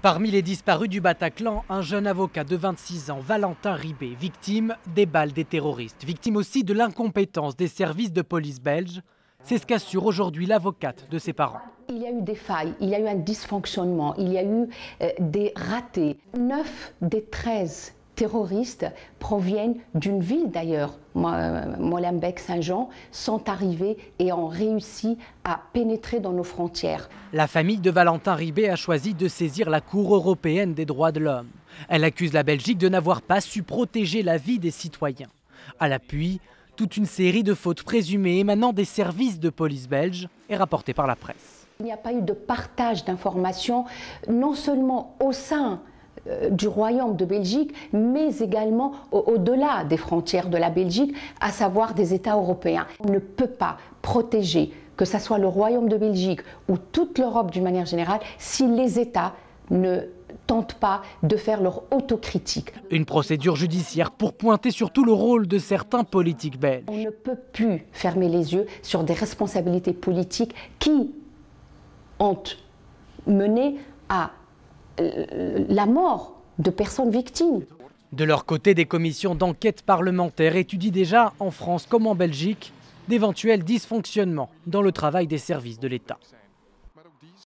Parmi les disparus du Bataclan, un jeune avocat de 26 ans, Valentin Ribé, victime des balles des terroristes, victime aussi de l'incompétence des services de police belges. C'est ce qu'assure aujourd'hui l'avocate de ses parents. Il y a eu des failles, il y a eu un dysfonctionnement, il y a eu euh, des ratés. 9 des 13 terroristes proviennent d'une ville d'ailleurs, Molenbeek-Saint-Jean, sont arrivés et ont réussi à pénétrer dans nos frontières. La famille de Valentin Ribé a choisi de saisir la Cour européenne des droits de l'homme. Elle accuse la Belgique de n'avoir pas su protéger la vie des citoyens. À l'appui, toute une série de fautes présumées émanant des services de police belges est rapportée par la presse. Il n'y a pas eu de partage d'informations, non seulement au sein euh, du royaume de Belgique, mais également au-delà des frontières de la Belgique, à savoir des États européens. On ne peut pas protéger, que ce soit le royaume de Belgique ou toute l'Europe d'une manière générale, si les États ne tentent pas de faire leur autocritique. Une procédure judiciaire pour pointer surtout le rôle de certains politiques belges. On ne peut plus fermer les yeux sur des responsabilités politiques qui ont mené à euh, la mort de personnes victimes. De leur côté, des commissions d'enquête parlementaire étudient déjà, en France comme en Belgique, d'éventuels dysfonctionnements dans le travail des services de l'État.